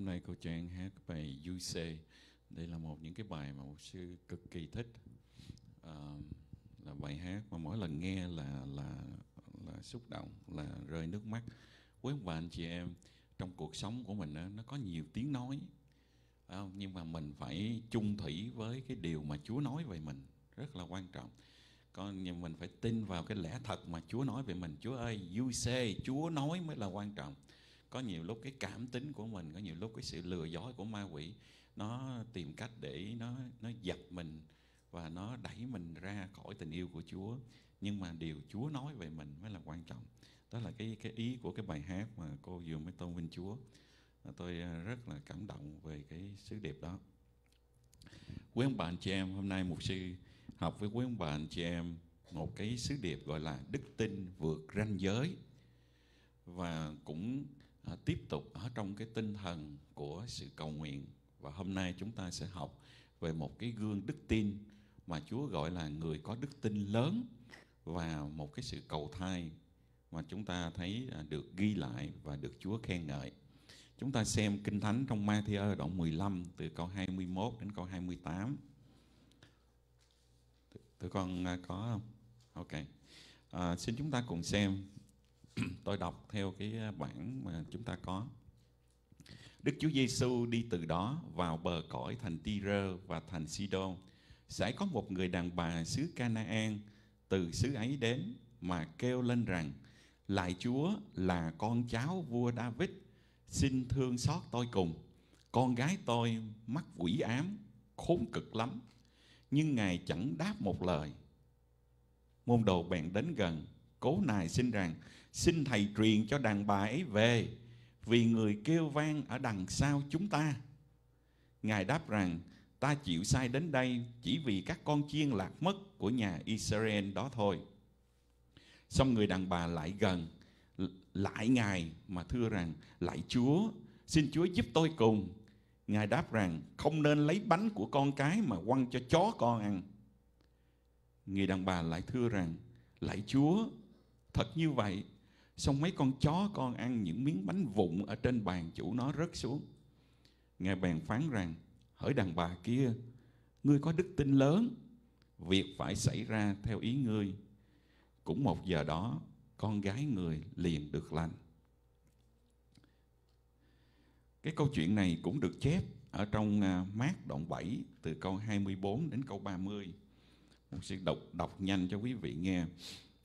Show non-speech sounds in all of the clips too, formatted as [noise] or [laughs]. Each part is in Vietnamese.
Hôm nay cô Trang hát bài Yuse. Đây là một những cái bài mà một sư cực kỳ thích. À, là bài hát mà mỗi lần nghe là là là xúc động, là rơi nước mắt. Quý ông bà anh chị em, trong cuộc sống của mình đó, nó có nhiều tiếng nói. không? À, nhưng mà mình phải chung thủy với cái điều mà Chúa nói về mình, rất là quan trọng con nhưng mình phải tin vào cái lẽ thật mà Chúa nói về mình Chúa ơi you say Chúa nói mới là quan trọng có nhiều lúc cái cảm tính của mình có nhiều lúc cái sự lừa dối của ma quỷ nó tìm cách để nó nó dập mình và nó đẩy mình ra khỏi tình yêu của Chúa nhưng mà điều Chúa nói về mình mới là quan trọng đó là cái cái ý của cái bài hát mà cô vừa mới tôn vinh Chúa tôi à, rất là cảm động về cái sứ điệp đó quý ông bà chị em hôm nay mục sư học với quý ông bà chị em một cái sứ điệp gọi là đức tin vượt ranh giới và cũng à, tiếp tục ở trong cái tinh thần của sự cầu nguyện và hôm nay chúng ta sẽ học về một cái gương đức tin mà Chúa gọi là người có đức tin lớn và một cái sự cầu thai mà chúng ta thấy à, được ghi lại và được Chúa khen ngợi. Chúng ta xem Kinh Thánh trong Matthew đoạn 15 từ câu 21 đến câu 28. Tụi con à, có không? Ok. À, xin chúng ta cùng xem [clears throat] tôi đọc theo cái à, bản mà chúng ta có Đức Chúa Giêsu đi từ đó vào bờ cõi thành Tyre và thành Sidon. Sẽ có một người đàn bà xứ Canaan từ xứ ấy đến mà kêu lên rằng: Lại Chúa là con cháu vua David, xin thương xót tôi cùng. Con gái tôi mắc quỷ ám, khốn cực lắm. Nhưng Ngài chẳng đáp một lời. Môn đồ bèn đến gần cố nài xin rằng xin thầy truyền cho đàn bà ấy về vì người kêu vang ở đằng sau chúng ta ngài đáp rằng ta chịu sai đến đây chỉ vì các con chiên lạc mất của nhà Israel đó thôi xong người đàn bà lại gần lại ngài mà thưa rằng lại chúa xin chúa giúp tôi cùng ngài đáp rằng không nên lấy bánh của con cái mà quăng cho chó con ăn người đàn bà lại thưa rằng lạy chúa thật như vậy xong mấy con chó con ăn những miếng bánh vụn ở trên bàn chủ nó rớt xuống ngài bèn phán rằng hỡi đàn bà kia ngươi có đức tin lớn việc phải xảy ra theo ý ngươi cũng một giờ đó con gái người liền được lành cái câu chuyện này cũng được chép ở trong à, mát đoạn 7 từ câu 24 đến câu 30 Một sẽ đọc đọc nhanh cho quý vị nghe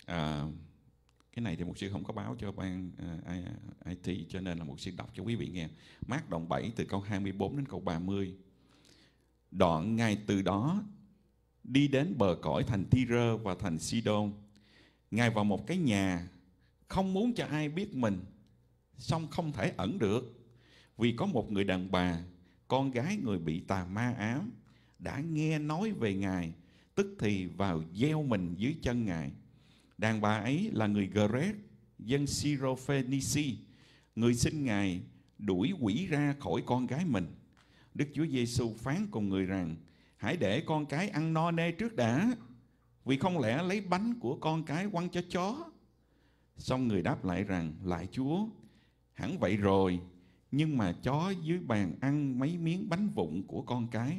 à, cái này thì một sư không có báo cho ban uh, à, à, IT cho nên là một sư đọc cho quý vị nghe mát đoạn 7 từ câu 24 đến câu 30 đoạn ngay từ đó đi đến bờ cõi thành Tyre và thành Sidon ngài vào một cái nhà không muốn cho ai biết mình song không thể ẩn được vì có một người đàn bà con gái người bị tà ma ám đã nghe nói về ngài tức thì vào gieo mình dưới chân ngài Đàn bà ấy là người Geret, dân Syrophenici, người xin Ngài đuổi quỷ ra khỏi con gái mình. Đức Chúa Giêsu phán cùng người rằng, hãy để con cái ăn no nê trước đã, vì không lẽ lấy bánh của con cái quăng cho chó. Xong người đáp lại rằng, lại Chúa, hẳn vậy rồi, nhưng mà chó dưới bàn ăn mấy miếng bánh vụn của con cái.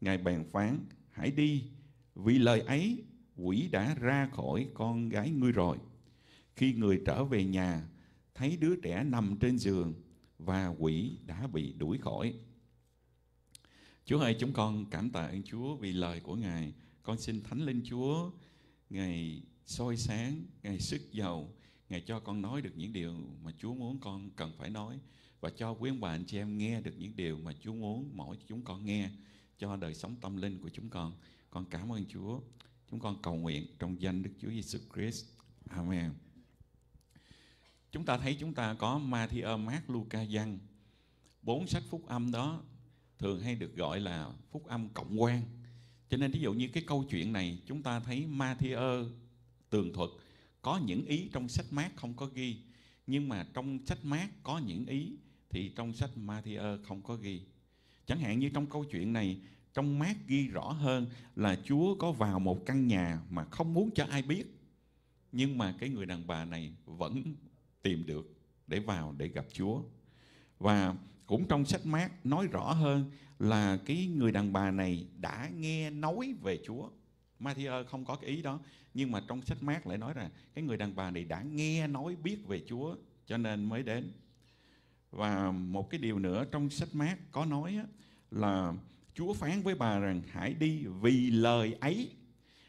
Ngài bèn phán, hãy đi, vì lời ấy quỷ đã ra khỏi con gái ngươi rồi. Khi người trở về nhà, thấy đứa trẻ nằm trên giường và quỷ đã bị đuổi khỏi. Chúa ơi, chúng con cảm tạ ơn Chúa vì lời của Ngài. Con xin Thánh Linh Chúa, Ngài soi sáng, Ngài sức giàu, Ngài cho con nói được những điều mà Chúa muốn con cần phải nói và cho quý ông bà anh chị em nghe được những điều mà Chúa muốn mỗi chúng con nghe cho đời sống tâm linh của chúng con. Con cảm ơn Chúa. Chúng con cầu nguyện trong danh Đức Chúa Giêsu Christ. Amen. Chúng ta thấy chúng ta có Matthew, Mark, Luca, Giăng. Bốn sách phúc âm đó thường hay được gọi là phúc âm cộng quan. Cho nên ví dụ như cái câu chuyện này chúng ta thấy Matthew tường thuật có những ý trong sách Mark không có ghi nhưng mà trong sách Mark có những ý thì trong sách Matthew không có ghi. Chẳng hạn như trong câu chuyện này trong mát ghi rõ hơn là Chúa có vào một căn nhà mà không muốn cho ai biết. Nhưng mà cái người đàn bà này vẫn tìm được để vào để gặp Chúa. Và cũng trong sách mát nói rõ hơn là cái người đàn bà này đã nghe nói về Chúa. Matthew không có cái ý đó, nhưng mà trong sách mát lại nói rằng cái người đàn bà này đã nghe nói biết về Chúa cho nên mới đến. Và một cái điều nữa trong sách mát có nói là Chúa phán với bà rằng hãy đi vì lời ấy.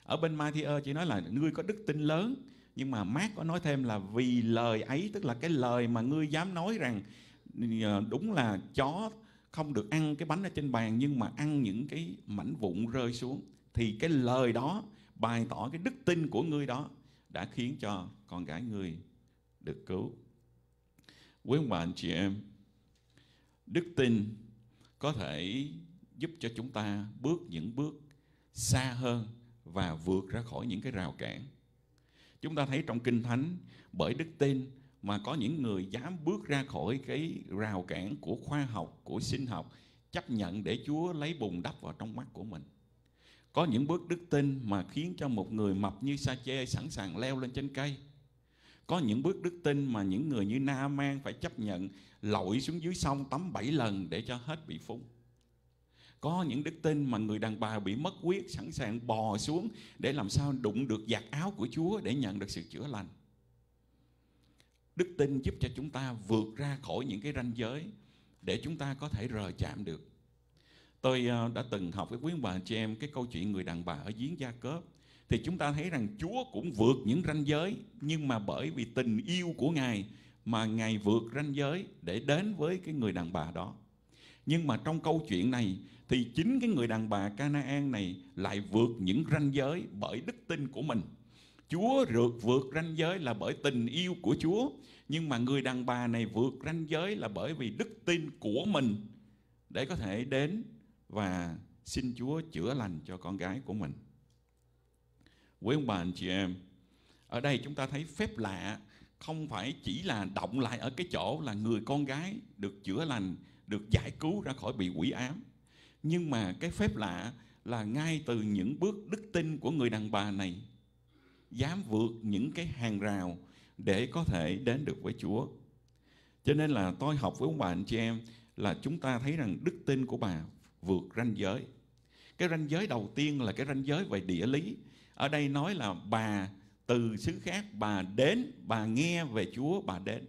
Ở bên Matthew chỉ nói là ngươi có đức tin lớn, nhưng mà Mát có nói thêm là vì lời ấy, tức là cái lời mà ngươi dám nói rằng ờ, đúng là chó không được ăn cái bánh ở trên bàn nhưng mà ăn những cái mảnh vụn rơi xuống. Thì cái lời đó bày tỏ cái đức tin của ngươi đó đã khiến cho con gái ngươi được cứu. Quý ông bà anh chị em, đức tin có thể giúp cho chúng ta bước những bước xa hơn và vượt ra khỏi những cái rào cản. Chúng ta thấy trong Kinh Thánh bởi đức tin mà có những người dám bước ra khỏi cái rào cản của khoa học, của sinh học, chấp nhận để Chúa lấy bùn đắp vào trong mắt của mình. Có những bước đức tin mà khiến cho một người mập như sa chê sẵn sàng leo lên trên cây. Có những bước đức tin mà những người như Na Man phải chấp nhận lội xuống dưới sông tắm 7 lần để cho hết bị phúng. Có những đức tin mà người đàn bà bị mất quyết sẵn sàng bò xuống để làm sao đụng được giặt áo của Chúa để nhận được sự chữa lành. Đức tin giúp cho chúng ta vượt ra khỏi những cái ranh giới để chúng ta có thể rời chạm được. Tôi ờ, đã từng học với quý bà chị em cái câu chuyện người đàn bà ở giếng Gia Cớp thì chúng ta thấy rằng Chúa cũng vượt những ranh giới nhưng mà bởi vì tình yêu của Ngài mà Ngài vượt ranh giới để đến với cái người đàn bà đó. Nhưng mà trong câu chuyện này thì chính cái người đàn bà Canaan này lại vượt những ranh giới bởi đức tin của mình. Chúa rượt vượt ranh giới là bởi tình yêu của Chúa, nhưng mà người đàn bà này vượt ranh giới là bởi vì đức tin của mình để có thể đến và xin Chúa chữa lành cho con gái của mình. Quý ông bà anh chị em, ở đây chúng ta thấy phép lạ không phải chỉ là động lại ở cái chỗ là người con gái được chữa lành được giải cứu ra khỏi bị quỷ ám nhưng mà cái phép lạ là ngay từ những bước đức tin của người đàn bà này dám vượt những cái hàng rào để có thể đến được với Chúa. Cho nên là tôi học với ông bà anh chị em là chúng ta thấy rằng đức tin của bà vượt ranh giới. Cái ranh giới đầu tiên là cái ranh giới về địa lý. Ở đây nói là bà từ xứ khác bà đến, bà nghe về Chúa bà đến.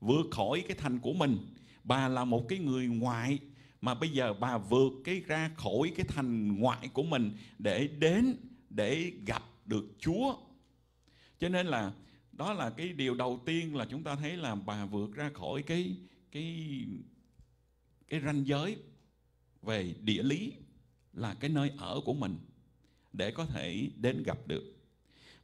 Vượt khỏi cái thành của mình bà là một cái người ngoại mà bây giờ bà vượt cái ra khỏi cái thành ngoại của mình để đến để gặp được Chúa. Cho nên là đó là cái điều đầu tiên là chúng ta thấy là bà vượt ra khỏi cái cái cái ranh giới về địa lý là cái nơi ở của mình để có thể đến gặp được.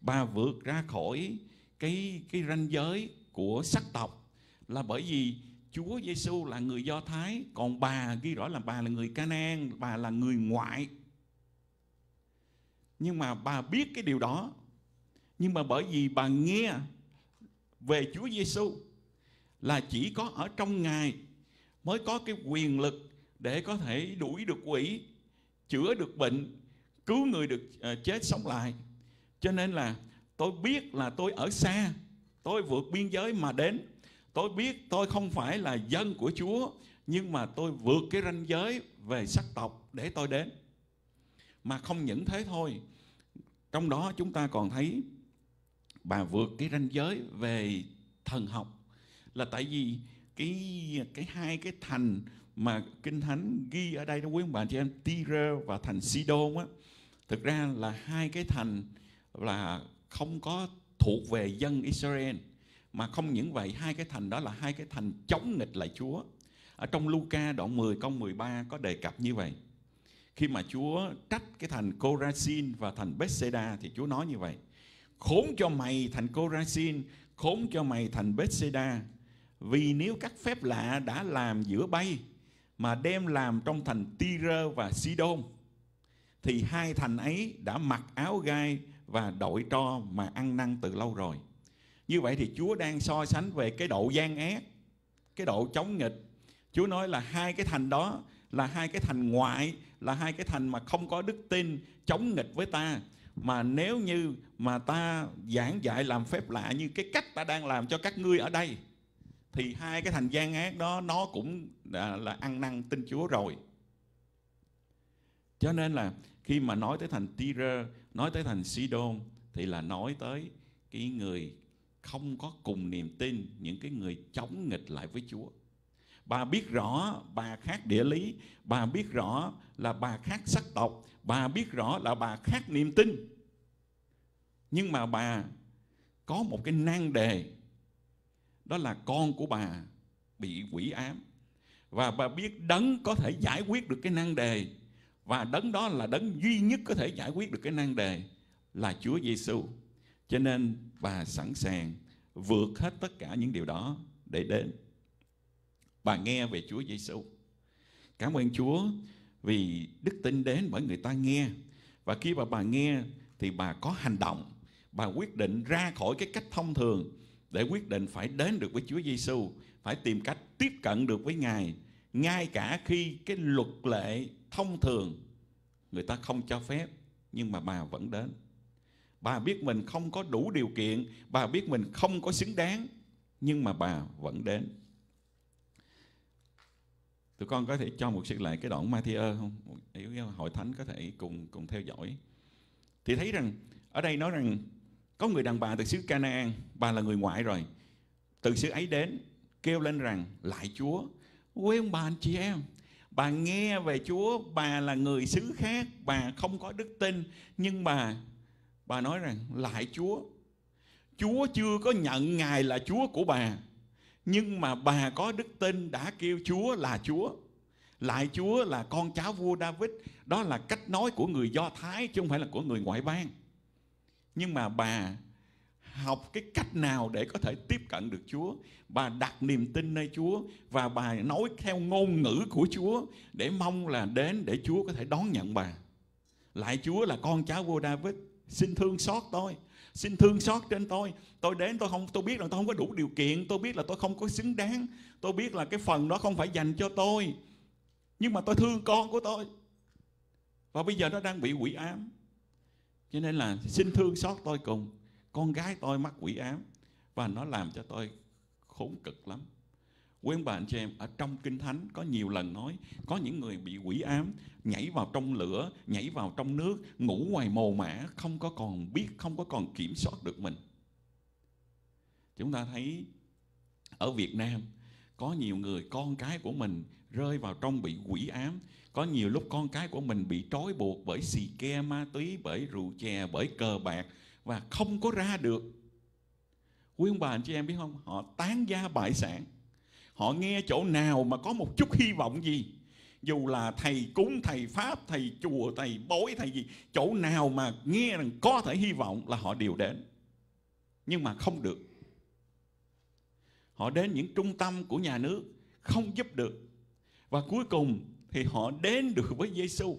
Bà vượt ra khỏi cái cái ranh giới của sắc tộc là bởi vì Chúa Giêsu là người Do Thái, còn bà ghi rõ là bà là người Canaan, bà là người ngoại. Nhưng mà bà biết cái điều đó. Nhưng mà bởi vì bà nghe về Chúa Giêsu là chỉ có ở trong Ngài mới có cái quyền lực để có thể đuổi được quỷ, chữa được bệnh, cứu người được ờ, chết sống lại. Cho nên là tôi biết là tôi ở xa, tôi vượt biên giới mà đến Tôi biết tôi không phải là dân của Chúa Nhưng mà tôi vượt cái ranh giới về sắc tộc để tôi đến Mà không những thế thôi Trong đó chúng ta còn thấy Bà vượt cái ranh giới về thần học Là tại vì cái cái hai cái thành mà Kinh Thánh ghi ở đây đó quý ông bà chị em Tyre và thành Sidon á Thực ra là hai cái thành là không có thuộc về dân Israel mà không những vậy, hai cái thành đó là hai cái thành chống nghịch lại Chúa. Ở trong Luca đoạn 10 câu 13 có đề cập như vậy. Khi mà Chúa trách cái thành Corazin và thành Bethsaida thì Chúa nói như vậy. Khốn cho mày thành Corazin, khốn cho mày thành Bethsaida. Vì nếu các phép lạ đã làm giữa bay mà đem làm trong thành Tyre và Sidon thì hai thành ấy đã mặc áo gai và đội tro mà ăn năn từ lâu rồi. Như vậy thì Chúa đang so sánh về cái độ gian ác, cái độ chống nghịch. Chúa nói là hai cái thành đó là hai cái thành ngoại, là hai cái thành mà không có đức tin chống nghịch với ta. Mà nếu như mà ta giảng dạy làm phép lạ như cái cách ta đang làm cho các ngươi ở đây, thì hai cái thành gian ác đó nó cũng là, là ăn năn tin Chúa rồi. Cho nên là khi mà nói tới thành Tyre, nói tới thành Sidon thì là nói tới cái người không có cùng niềm tin những cái người chống nghịch lại với Chúa. Bà biết rõ bà khác địa lý, bà biết rõ là bà khác sắc tộc, bà biết rõ là bà khác niềm tin. Nhưng mà bà có một cái nan đề đó là con của bà bị quỷ ám và bà biết đấng có thể giải quyết được cái nan đề và đấng đó là đấng duy nhất có thể giải quyết được cái nan đề là Chúa Giêsu. Cho nên bà sẵn sàng vượt hết tất cả những điều đó để đến. Bà nghe về Chúa Giêsu. Cảm ơn Chúa vì đức tin đến bởi người ta nghe. Và khi bà bà nghe thì bà có hành động, bà quyết định ra khỏi cái cách thông thường để quyết định phải đến được với Chúa Giêsu, phải tìm cách tiếp cận được với Ngài, ngay cả khi cái luật lệ thông thường người ta không cho phép nhưng mà bà vẫn đến bà biết mình không có đủ điều kiện bà biết mình không có xứng đáng nhưng mà bà vẫn đến tụi con có thể cho một sức lại cái đoạn Matthew không hội thánh có thể cùng cùng theo dõi thì thấy rằng ở đây nói rằng có người đàn bà từ xứ Canaan bà là người ngoại rồi từ xứ ấy đến kêu lên rằng lại Chúa quê ông bà anh chị em bà nghe về Chúa bà là người xứ khác bà không có đức tin nhưng bà Bà nói rằng lại Chúa Chúa chưa có nhận Ngài là Chúa của bà Nhưng mà bà có đức tin đã kêu Chúa là Chúa Lại Chúa là con cháu vua David Đó là cách nói của người Do Thái Chứ không phải là của người ngoại bang Nhưng mà bà học cái cách nào để có thể tiếp cận được Chúa Bà đặt niềm tin nơi Chúa Và bà nói theo ngôn ngữ của Chúa Để mong là đến để Chúa có thể đón nhận bà Lại Chúa là con cháu vua David xin thương xót tôi xin thương xót trên tôi tôi đến tôi không tôi biết là tôi không có đủ điều kiện tôi biết là tôi không có xứng đáng tôi biết là cái phần đó không phải dành cho tôi nhưng mà tôi thương con của tôi và bây giờ nó đang bị quỷ ám cho nên là xin thương xót tôi cùng con gái tôi mắc quỷ ám và nó làm cho tôi khốn cực lắm Quý ông bà anh chị em, ở trong Kinh Thánh có nhiều lần nói, có những người bị quỷ ám, nhảy vào trong lửa, nhảy vào trong nước, ngủ ngoài mồ mã, không có còn biết, không có còn kiểm soát được mình. Chúng ta thấy ở Việt Nam, có nhiều người con cái của mình rơi vào trong bị quỷ ám có nhiều lúc con cái của mình bị trói buộc bởi xì ke ma túy bởi rượu chè bởi cờ bạc và không có ra được quý ông bà anh chị em biết không họ tán gia bại sản họ nghe chỗ nào mà có một chút hy vọng gì dù là thầy cúng thầy pháp thầy chùa thầy bói thầy gì chỗ nào mà nghe rằng có thể hy vọng là họ đều đến nhưng mà không được họ đến những trung tâm của nhà nước không giúp được và cuối cùng thì họ đến được với Giêsu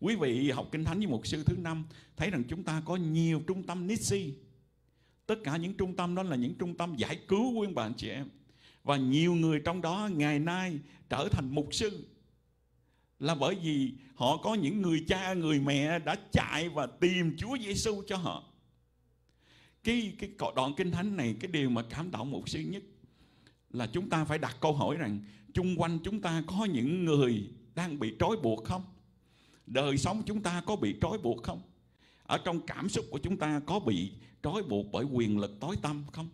quý vị học kinh thánh với một sư thứ năm thấy rằng chúng ta có nhiều trung tâm Nissi tất cả những trung tâm đó là những trung tâm giải cứu quý ông anh chị em và nhiều người trong đó ngày nay trở thành mục sư Là bởi vì họ có những người cha, người mẹ đã chạy và tìm Chúa Giêsu cho họ cái, cái đoạn kinh thánh này cái điều mà cảm động mục sư nhất là chúng ta phải đặt câu hỏi rằng chung quanh chúng ta có những người đang bị trói buộc không đời sống chúng ta có bị trói buộc không ở trong cảm xúc của chúng ta có bị trói buộc bởi quyền lực tối tâm không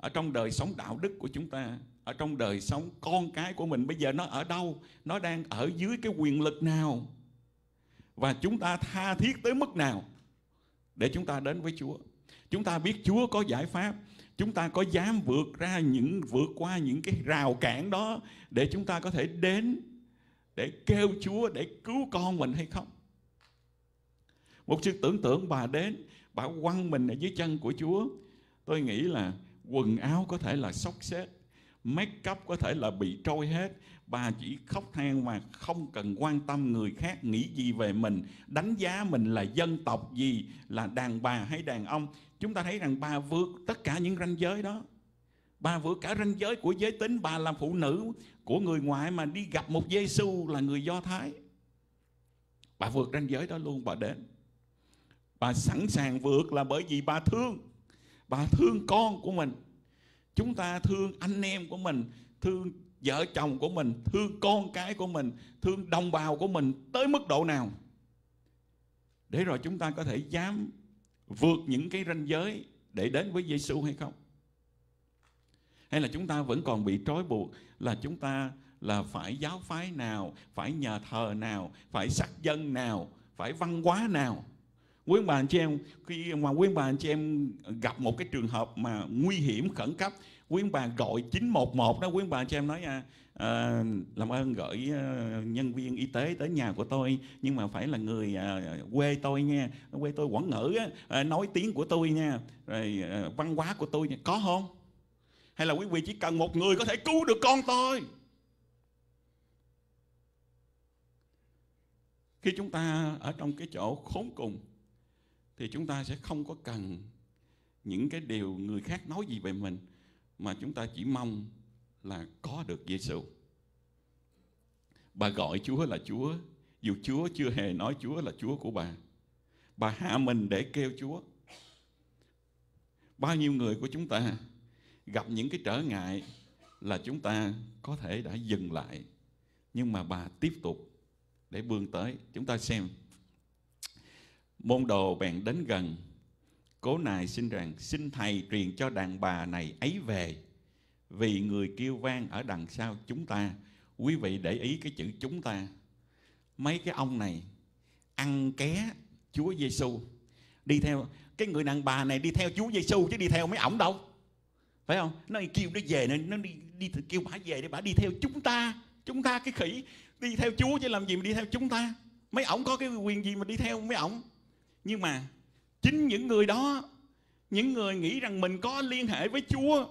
ở trong đời sống đạo đức của chúng ta ở trong đời sống con cái của mình bây giờ nó ở đâu nó đang ở dưới cái quyền lực nào và chúng ta tha thiết tới mức nào để chúng ta đến với Chúa chúng ta biết Chúa có giải pháp chúng ta có dám vượt ra những vượt qua những cái rào cản đó để chúng ta có thể đến để kêu Chúa để cứu con mình hay không một sự tưởng tượng bà đến bà quăng mình ở dưới chân của Chúa tôi nghĩ là quần áo có thể là xốc xếp make up có thể là bị trôi hết bà chỉ khóc than mà không cần quan tâm người khác nghĩ gì về mình đánh giá mình là dân tộc gì là đàn bà hay đàn ông chúng ta thấy rằng bà vượt tất cả những ranh giới đó bà vượt cả ranh giới của giới tính bà là phụ nữ của người ngoại mà đi gặp một giê xu là người do thái bà vượt ranh giới đó luôn bà đến bà sẵn sàng vượt là bởi vì bà thương bà thương con của mình chúng ta thương anh em của mình thương vợ chồng của mình thương con cái của mình thương đồng bào của mình tới mức độ nào để rồi chúng ta có thể dám vượt những cái ranh giới để đến với Giêsu hay không hay là chúng ta vẫn còn bị trói buộc là chúng ta là phải giáo phái nào phải nhà thờ nào phải sắc dân nào phải văn hóa nào quý bà anh chị em khi mà quý bà anh chị em gặp một cái trường hợp mà nguy hiểm khẩn cấp quý bà gọi 911 đó quý bà anh chị em nói à, à, làm ơn gửi à, nhân viên y tế tới nhà của tôi nhưng mà phải là người à, quê tôi nha quê tôi quảng ngữ á, à, nói tiếng của tôi nha rồi à, văn hóa của tôi nha. có không hay là quý vị chỉ cần một người có thể cứu được con tôi khi chúng ta ở trong cái chỗ khốn cùng thì chúng ta sẽ không có cần những cái điều người khác nói gì về mình mà chúng ta chỉ mong là có được Giêsu. Bà gọi Chúa là Chúa, dù Chúa chưa hề nói Chúa là Chúa của bà. Bà hạ mình để kêu Chúa. Bao nhiêu người của chúng ta gặp những cái trở ngại là chúng ta có thể đã dừng lại nhưng mà bà tiếp tục để bươn tới. Chúng ta xem Môn đồ bèn đến gần, cố nài xin rằng xin thầy truyền cho đàn bà này ấy về vì người kêu vang ở đằng sau chúng ta. Quý vị để ý cái chữ chúng ta. Mấy cái ông này ăn ké Chúa Giêsu đi theo cái người đàn bà này đi theo Chúa Giêsu chứ đi theo mấy ổng đâu. Phải không? Nó kêu nó về nó đi, đi kêu bà về để bà đi theo chúng ta. Chúng ta cái khỉ đi theo Chúa chứ làm gì mà đi theo chúng ta. Mấy ổng có cái quyền gì mà đi theo mấy ổng nhưng mà chính những người đó những người nghĩ rằng mình có liên hệ với chúa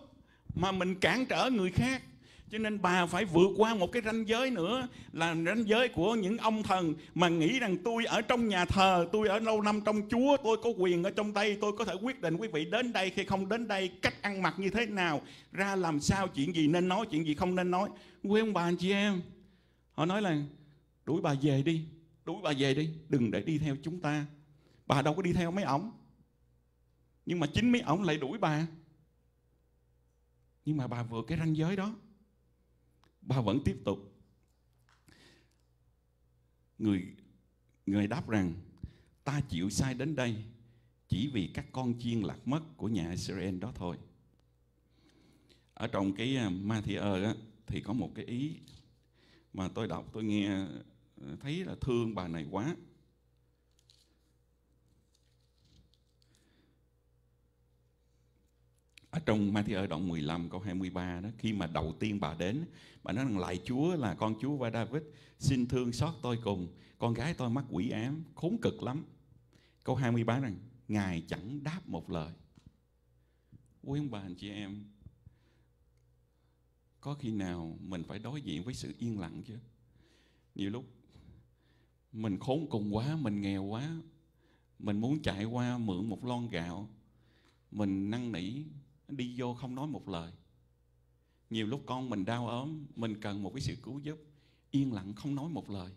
mà mình cản trở người khác cho nên bà phải vượt qua một cái ranh giới nữa là ranh giới của những ông thần mà nghĩ rằng tôi ở trong nhà thờ tôi ở lâu năm trong chúa tôi có quyền ở trong tay tôi có thể quyết định quý vị đến đây khi không đến đây cách ăn mặc như thế nào ra làm sao chuyện gì nên nói chuyện gì không nên nói quý ông bà anh chị em họ nói là đuổi bà về đi đuổi bà về đi đừng để đi theo chúng ta bà đâu có đi theo mấy ổng nhưng mà chính mấy ổng lại đuổi bà nhưng mà bà vượt cái ranh giới đó bà vẫn tiếp tục người người đáp rằng ta chịu sai đến đây chỉ vì các con chiên lạc mất của nhà Israel đó thôi ở trong cái à, Matthew á, thì có một cái ý mà tôi đọc tôi nghe à, thấy là thương bà này quá trong Matthew đoạn 15 câu 23 đó khi mà đầu tiên bà đến bà nói rằng lại Chúa là con Chúa và David xin thương xót tôi cùng con gái tôi mắc quỷ ám khốn cực lắm câu 23 rằng ngài chẳng đáp một lời quý ông bà anh chị em có khi nào mình phải đối diện với sự yên lặng chứ nhiều lúc mình khốn cùng quá mình nghèo quá mình muốn chạy qua mượn một lon gạo mình năn nỉ đi vô không nói một lời nhiều lúc con mình đau ốm mình cần một cái sự cứu giúp yên lặng không nói một lời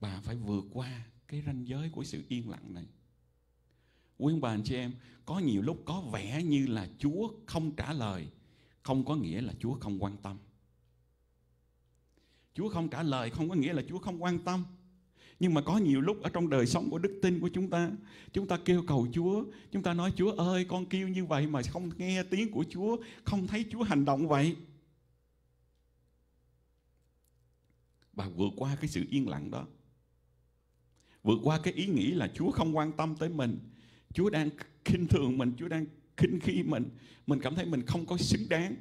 bà phải vượt qua cái ranh giới của sự yên lặng này quý ông bà anh chị em có nhiều lúc có vẻ như là chúa không trả lời không có nghĩa là chúa không quan tâm chúa không trả lời không có nghĩa là chúa không quan tâm nhưng mà có nhiều lúc ở trong đời sống của đức tin của chúng ta chúng ta kêu cầu chúa chúng ta nói chúa ơi con kêu như vậy mà không nghe tiếng của chúa không thấy chúa hành động vậy bà vượt qua cái sự yên lặng đó vượt qua cái ý nghĩ là chúa không quan tâm tới mình chúa đang khinh thường mình chúa đang khinh khi mình mình cảm thấy mình không có xứng đáng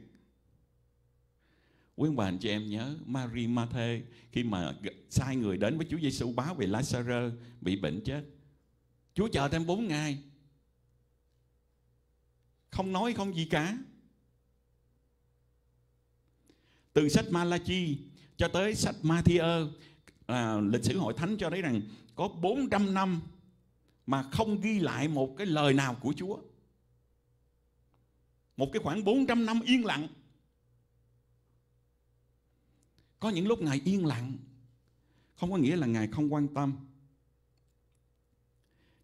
quý ông bà anh chị em nhớ Mary Mathe khi mà sai người đến với Chúa Giêsu báo về Lazaro bị bệnh chết Chúa chờ thêm 4 ngày không nói không gì cả từ sách Malachi cho tới sách Matthew à, lịch sử hội thánh cho thấy rằng có 400 năm mà không ghi lại một cái lời nào của Chúa một cái khoảng 400 năm yên lặng có những lúc Ngài yên lặng, không có nghĩa là Ngài không quan tâm.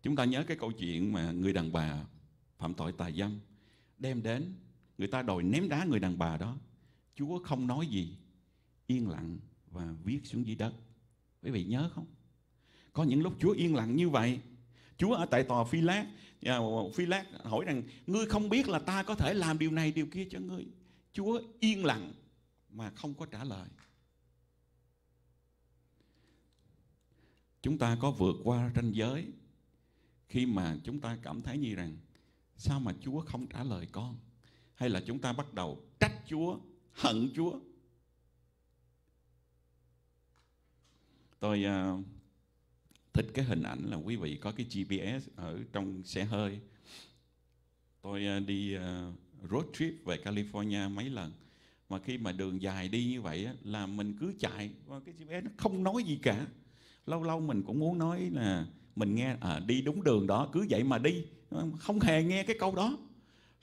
Chúng ta nhớ cái câu chuyện mà người đàn bà phạm tội tà dâm đem đến, người ta đòi ném đá người đàn bà đó. Chúa không nói gì, yên lặng và viết xuống dưới đất. Quý vị nhớ không? Có những lúc Chúa yên lặng như vậy, Chúa ở tại tòa Phi Lát, Phi Lát hỏi rằng ngươi không biết là ta có thể làm điều này điều kia cho ngươi. Chúa yên lặng mà không có trả lời. chúng ta có vượt qua ranh giới khi mà chúng ta cảm thấy như rằng sao mà Chúa không trả lời con hay là chúng ta bắt đầu trách Chúa hận Chúa tôi uh, thích cái hình ảnh là quý vị có cái GPS ở trong xe hơi tôi uh, đi uh, road trip về California mấy lần mà khi mà đường dài đi như vậy á, là mình cứ chạy và cái GPS nó không nói gì cả lâu lâu mình cũng muốn nói là mình nghe à, đi đúng đường đó cứ vậy mà đi không hề nghe cái câu đó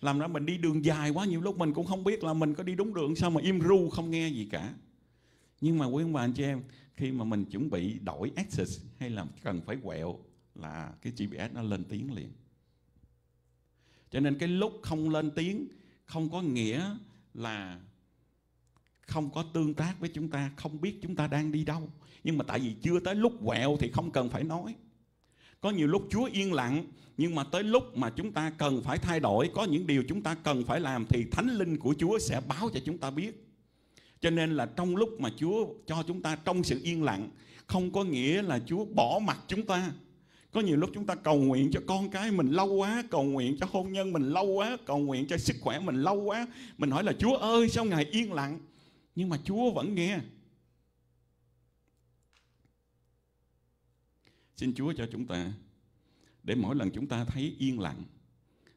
làm ra mình đi đường dài quá nhiều lúc mình cũng không biết là mình có đi đúng đường sao mà im ru không nghe gì cả nhưng mà quý ông bà anh chị em khi mà mình chuẩn bị đổi access hay là cần phải quẹo là cái GPS nó lên tiếng liền cho nên cái lúc không lên tiếng không có nghĩa là không có tương tác với chúng ta không biết chúng ta đang đi đâu nhưng mà tại vì chưa tới lúc quẹo thì không cần phải nói có nhiều lúc Chúa yên lặng nhưng mà tới lúc mà chúng ta cần phải thay đổi có những điều chúng ta cần phải làm thì thánh linh của Chúa sẽ báo cho chúng ta biết cho nên là trong lúc mà Chúa cho chúng ta trong sự yên lặng không có nghĩa là Chúa bỏ mặt chúng ta có nhiều lúc chúng ta cầu nguyện cho con cái mình lâu quá, cầu nguyện cho hôn nhân mình lâu quá, cầu nguyện cho sức khỏe mình lâu quá. Mình hỏi là Chúa ơi sao Ngài yên lặng? Nhưng mà Chúa vẫn nghe. Xin Chúa cho chúng ta để mỗi lần chúng ta thấy yên lặng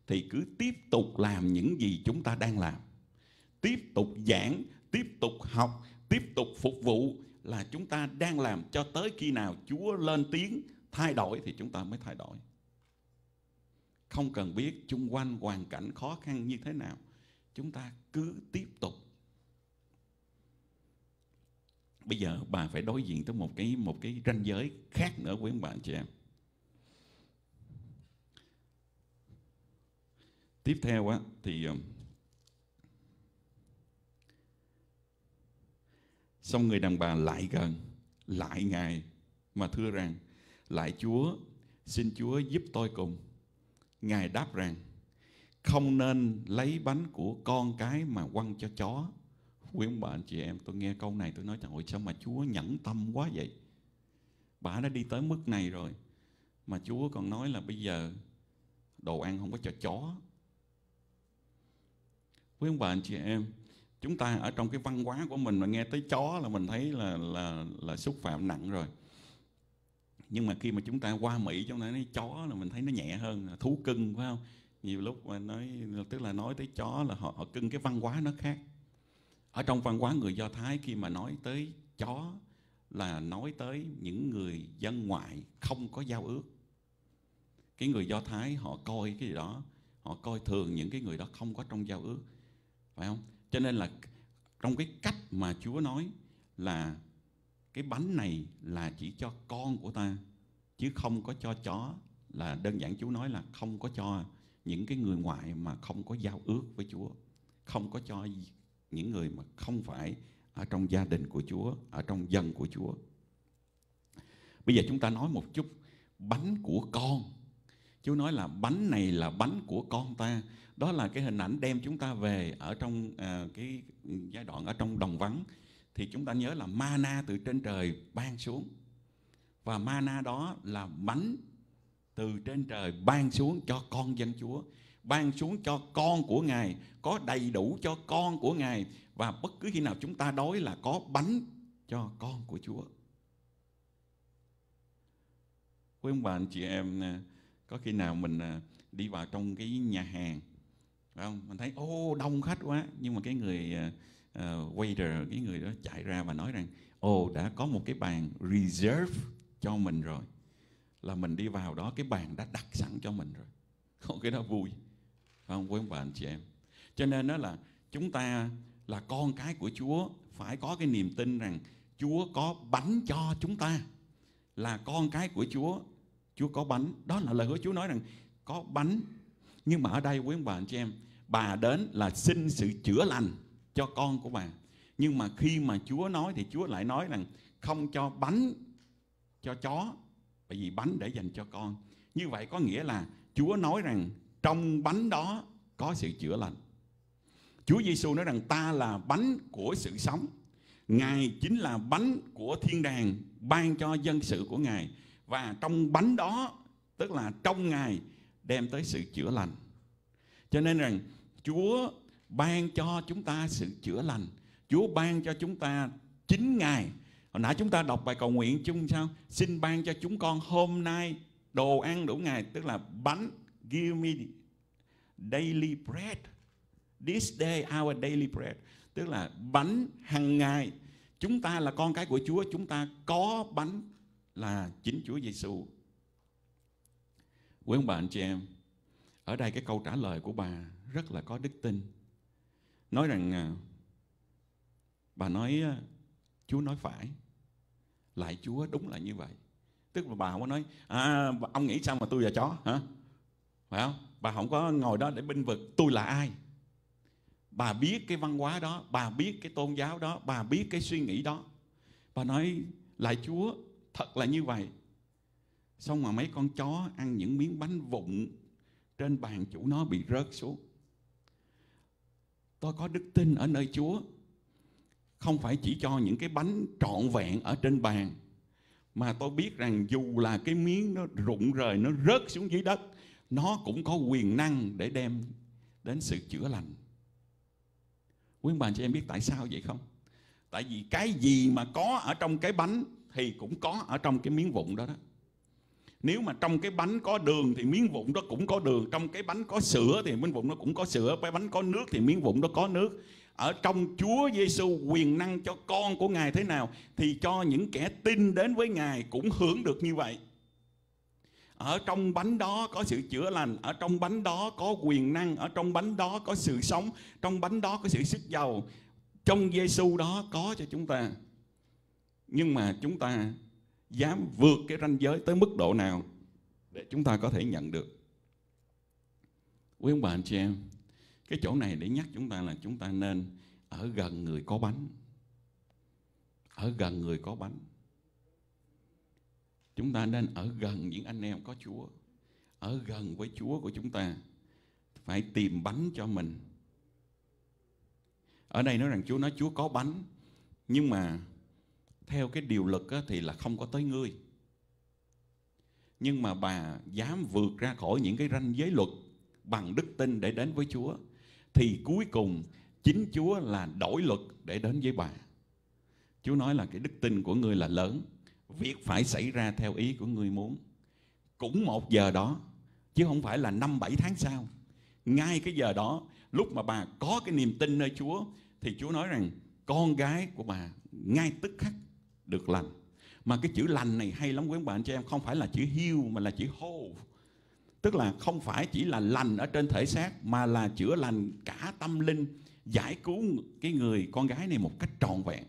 thì cứ tiếp tục làm những gì chúng ta đang làm. Tiếp tục giảng, tiếp tục học, tiếp tục phục vụ là chúng ta đang làm cho tới khi nào Chúa lên tiếng thay đổi thì chúng ta mới thay đổi. Không cần biết chung quanh hoàn cảnh khó khăn như thế nào, chúng ta cứ tiếp tục bây giờ bà phải đối diện tới một cái một cái ranh giới khác nữa quý ông bạn chị em tiếp theo á thì um, xong người đàn bà lại gần lại ngài mà thưa rằng lại chúa xin chúa giúp tôi cùng ngài đáp rằng không nên lấy bánh của con cái mà quăng cho chó quý ông bà anh chị em tôi nghe câu này tôi nói chẳng ôi sao mà Chúa nhẫn tâm quá vậy bà đã đi tới mức này rồi mà Chúa còn nói là bây giờ đồ ăn không có cho chó quý ông bà anh chị em chúng ta ở trong cái văn hóa của mình mà nghe tới chó là mình thấy là là là xúc phạm nặng rồi nhưng mà khi mà chúng ta qua Mỹ chúng ta nói chó là mình thấy nó nhẹ hơn là thú cưng phải không nhiều lúc mà nói tức là nói tới chó là họ, họ cưng cái văn hóa nó khác ở trong văn hóa người do thái khi mà nói tới chó là nói tới những người dân ngoại không có giao ước cái người do thái họ coi cái gì đó họ coi thường những cái người đó không có trong giao ước phải không cho nên là trong cái cách mà chúa nói là cái bánh này là chỉ cho con của ta chứ không có cho chó là đơn giản Chúa nói là không có cho những cái người ngoại mà không có giao ước với chúa không có cho những người mà không phải ở trong gia đình của Chúa, ở trong dân của Chúa. Bây giờ chúng ta nói một chút bánh của con. Chúa nói là bánh này là bánh của con ta. Đó là cái hình ảnh đem chúng ta về ở trong à, cái giai đoạn ở trong đồng vắng thì chúng ta nhớ là mana từ trên trời ban xuống. Và mana đó là bánh từ trên trời ban xuống cho con dân Chúa ban xuống cho con của Ngài, có đầy đủ cho con của Ngài và bất cứ khi nào chúng ta đói là có bánh cho con của Chúa. Quý ông bà anh chị em à, có khi nào mình à, đi vào trong cái nhà hàng phải không? Mình thấy ô đông khách quá nhưng mà cái người uh, waiter cái người đó chạy ra và nói rằng ô đã có một cái bàn reserve cho mình rồi là mình đi vào đó cái bàn đã đặt sẵn cho mình rồi [laughs] còn cái đó vui không quý ông bà anh chị em cho nên đó là chúng ta là con cái của Chúa phải có cái niềm tin rằng Chúa có bánh cho chúng ta là con cái của Chúa Chúa có bánh đó là lời của Chúa nói rằng có bánh nhưng mà ở đây quý ông bà anh chị em bà đến là xin sự chữa lành cho con của bà nhưng mà khi mà Chúa nói thì Chúa lại nói rằng không cho bánh cho chó bởi vì bánh để dành cho con như vậy có nghĩa là Chúa nói rằng trong bánh đó có sự chữa lành. Chúa Giêsu nói rằng ta là bánh của sự sống. Ngài chính là bánh của thiên đàng ban cho dân sự của Ngài và trong bánh đó tức là trong Ngài đem tới sự chữa lành. Cho nên rằng Chúa ban cho chúng ta sự chữa lành. Chúa ban cho chúng ta chính Ngài. Hồi nãy chúng ta đọc bài cầu nguyện chung sao? Xin ban cho chúng con hôm nay đồ ăn đủ ngày tức là bánh Give me daily bread. This day our daily bread. Tức là bánh hàng ngày. Chúng ta là con cái của Chúa, chúng ta có bánh là chính Chúa Giêsu. Quý ông bà anh chị em, ở đây cái câu trả lời của bà rất là có đức tin. Nói rằng à, bà nói à, Chúa nói phải. Lại Chúa đúng là như vậy. Tức là bà có nói à, ông nghĩ sao mà tôi là chó hả? phải không bà không có ngồi đó để binh vực tôi là ai bà biết cái văn hóa đó bà biết cái tôn giáo đó bà biết cái suy nghĩ đó bà nói lại chúa thật là như vậy xong mà mấy con chó ăn những miếng bánh vụn trên bàn chủ nó bị rớt xuống tôi có đức tin ở nơi chúa không phải chỉ cho những cái bánh trọn vẹn ở trên bàn mà tôi biết rằng dù là cái miếng nó rụng rời nó rớt xuống dưới đất nó cũng có quyền năng để đem đến sự chữa lành quý ông bà cho em biết tại sao vậy không tại vì cái gì mà có ở trong cái bánh thì cũng có ở trong cái miếng vụn đó đó nếu mà trong cái bánh có đường thì miếng vụn đó cũng có đường trong cái bánh có sữa thì miếng vụn nó cũng có sữa cái bánh có nước thì miếng vụn đó có nước ở trong Chúa Giêsu quyền năng cho con của Ngài thế nào thì cho những kẻ tin đến với Ngài cũng hưởng được như vậy ở trong bánh đó có sự chữa lành ở trong bánh đó có quyền năng ở trong bánh đó có sự sống trong bánh đó có sự sức giàu trong Giêsu đó có cho chúng ta nhưng mà chúng ta dám vượt cái ranh giới tới mức độ nào để chúng ta có thể nhận được quý ông bà anh chị em cái chỗ này để nhắc chúng ta là chúng ta nên ở gần người có bánh ở gần người có bánh chúng ta nên ở gần những anh em có Chúa ở gần với Chúa của chúng ta phải tìm bánh cho mình ở đây nói rằng Chúa nói Chúa có bánh nhưng mà theo cái điều luật thì là không có tới ngươi nhưng mà bà dám vượt ra khỏi những cái ranh giới luật bằng đức tin để đến với Chúa thì cuối cùng chính Chúa là đổi luật để đến với bà Chúa nói là cái đức tin của ngươi là lớn việc phải xảy ra theo ý của người muốn cũng một giờ đó chứ không phải là năm bảy tháng sau ngay cái giờ đó lúc mà bà có cái niềm tin nơi Chúa thì Chúa nói rằng con gái của bà ngay tức khắc được lành mà cái chữ lành này hay lắm quý ông bạn cho em không phải là chữ heal mà là chữ whole tức là không phải chỉ là lành ở trên thể xác mà là chữa lành cả tâm linh giải cứu cái người con gái này một cách trọn vẹn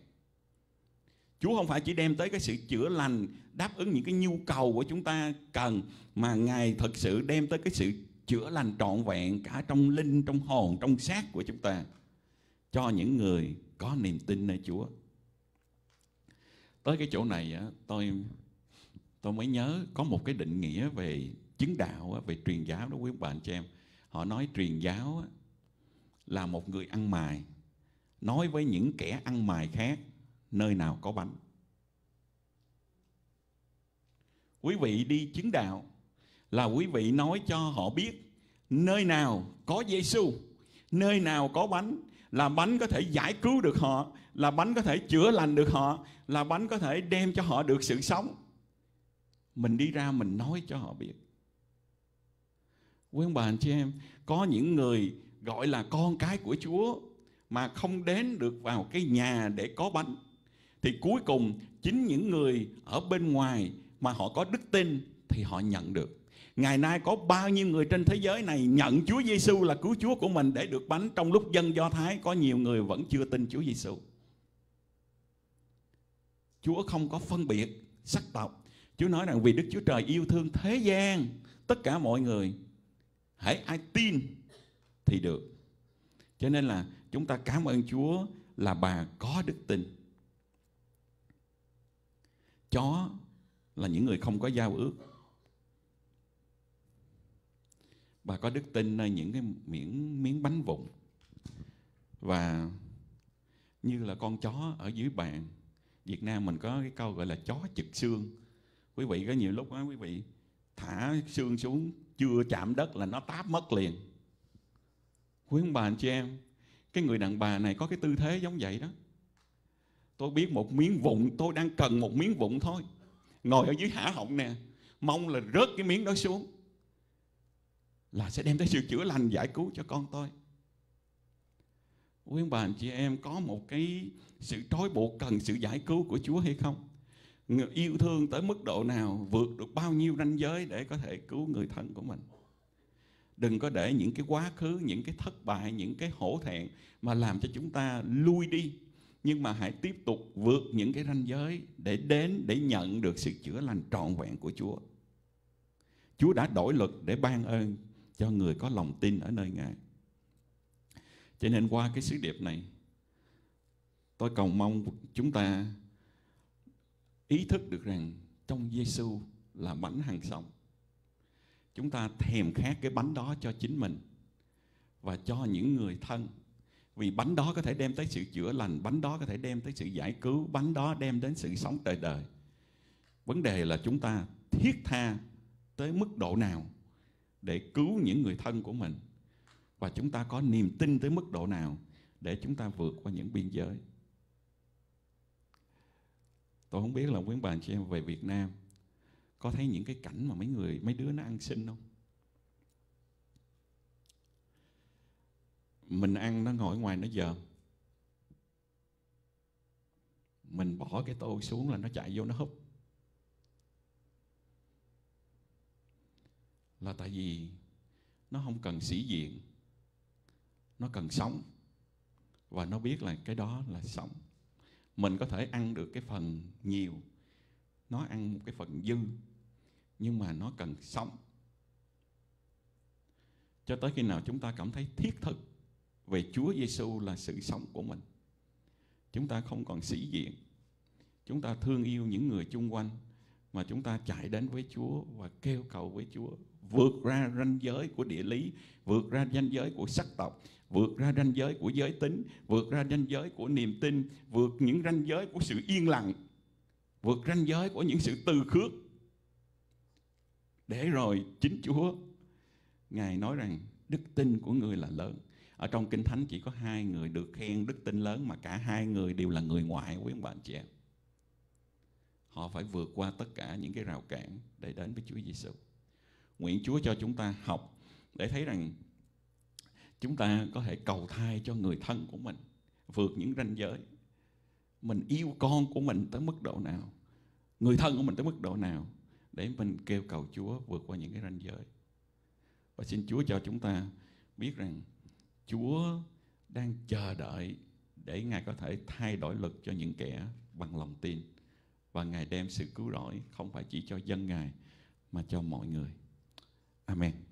Chúa không phải chỉ đem tới cái sự chữa lành đáp ứng những cái nhu cầu của chúng ta cần mà Ngài thật sự đem tới cái sự chữa lành trọn vẹn cả trong linh, trong hồn, trong xác của chúng ta cho những người có niềm tin nơi Chúa. Tới cái chỗ này tôi tôi mới nhớ có một cái định nghĩa về chứng đạo về truyền giáo đó quý bạn chị em. Họ nói truyền giáo là một người ăn mài nói với những kẻ ăn mài khác nơi nào có bánh. Quý vị đi chứng đạo là quý vị nói cho họ biết nơi nào có Giêsu, nơi nào có bánh là bánh có thể giải cứu được họ, là bánh có thể chữa lành được họ, là bánh có thể đem cho họ được sự sống. Mình đi ra mình nói cho họ biết. Quý ông bà anh chị em, có những người gọi là con cái của Chúa mà không đến được vào cái nhà để có bánh thì cuối cùng chính những người ở bên ngoài mà họ có đức tin thì họ nhận được. Ngày nay có bao nhiêu người trên thế giới này nhận Chúa Giêsu là cứu Chúa của mình để được bánh trong lúc dân Do Thái có nhiều người vẫn chưa tin Chúa Giêsu. Chúa không có phân biệt sắc tộc. Chúa nói rằng vì Đức Chúa Trời yêu thương thế gian, tất cả mọi người, hãy ai tin thì được. Cho nên là chúng ta cảm ơn Chúa là bà có đức tin chó là những người không có giao ước bà có đức tin nơi những cái miếng miếng bánh vụn và như là con chó ở dưới bàn Việt Nam mình có cái câu gọi là chó chực xương quý vị có nhiều lúc đó quý vị thả xương xuống chưa chạm đất là nó táp mất liền quý ông bà anh chị em cái người đàn bà này có cái tư thế giống vậy đó tôi biết một miếng vụn tôi đang cần một miếng vụn thôi ngồi ở dưới hả họng nè mong là rớt cái miếng đó xuống là sẽ đem tới sự chữa lành giải cứu cho con tôi quý bà anh chị em có một cái sự trói buộc cần sự giải cứu của Chúa hay không người yêu thương tới mức độ nào vượt được bao nhiêu ranh giới để có thể cứu người thân của mình đừng có để những cái quá khứ những cái thất bại những cái hổ thẹn mà làm cho chúng ta lui đi nhưng mà hãy tiếp tục vượt những cái ranh giới để đến để nhận được sự chữa lành trọn vẹn của Chúa. Chúa đã đổi luật để ban ơn cho người có lòng tin ở nơi Ngài. Cho nên qua cái sứ điệp này, tôi cầu mong chúng ta ý thức được rằng trong Giêsu là bánh hàng sống. Chúng ta thèm khát cái bánh đó cho chính mình và cho những người thân vì bánh đó có thể đem tới sự chữa lành bánh đó có thể đem tới sự giải cứu bánh đó đem đến sự sống đời đời vấn đề là chúng ta thiết tha tới mức độ nào để cứu những người thân của mình và chúng ta có niềm tin tới mức độ nào để chúng ta vượt qua những biên giới tôi không biết là quý bà anh chị em về Việt Nam có thấy những cái cảnh mà mấy người mấy đứa nó ăn xin không mình ăn nó ngồi ngoài nó dờn mình bỏ cái tô xuống là nó chạy vô nó húp là tại vì nó không cần sĩ diện nó cần sống và nó biết là cái đó là sống mình có thể ăn được cái phần nhiều nó ăn một cái phần dư nhưng mà nó cần sống cho tới khi nào chúng ta cảm thấy thiết thực về Chúa Giêsu là sự sống của mình. Chúng ta không còn sĩ diện. Chúng ta thương yêu những người chung quanh mà chúng ta chạy đến với Chúa và kêu cầu với Chúa vượt ra ranh giới của địa lý, vượt ra ranh giới của sắc tộc, vượt ra ranh giới của giới tính, vượt ra ranh giới của niềm tin, vượt những ranh giới của sự yên lặng, vượt ranh giới của những sự từ khước. Để rồi chính Chúa Ngài nói rằng đức tin của người là lớn ở trong kinh thánh chỉ có hai người được khen đức tin lớn mà cả hai người đều là người ngoại quý ông bà anh chị em họ phải vượt qua tất cả những cái rào cản để đến với Chúa Giêsu nguyện Chúa cho chúng ta học để thấy rằng chúng ta có thể cầu thai cho người thân của mình vượt những ranh giới mình yêu con của mình tới mức độ nào người thân của mình tới mức độ nào để mình kêu cầu Chúa vượt qua những cái ranh giới và xin Chúa cho chúng ta biết rằng Chúa đang chờ đợi để Ngài có thể thay đổi luật cho những kẻ bằng lòng tin và Ngài đem sự cứu rỗi không phải chỉ cho dân Ngài mà cho mọi người. Amen.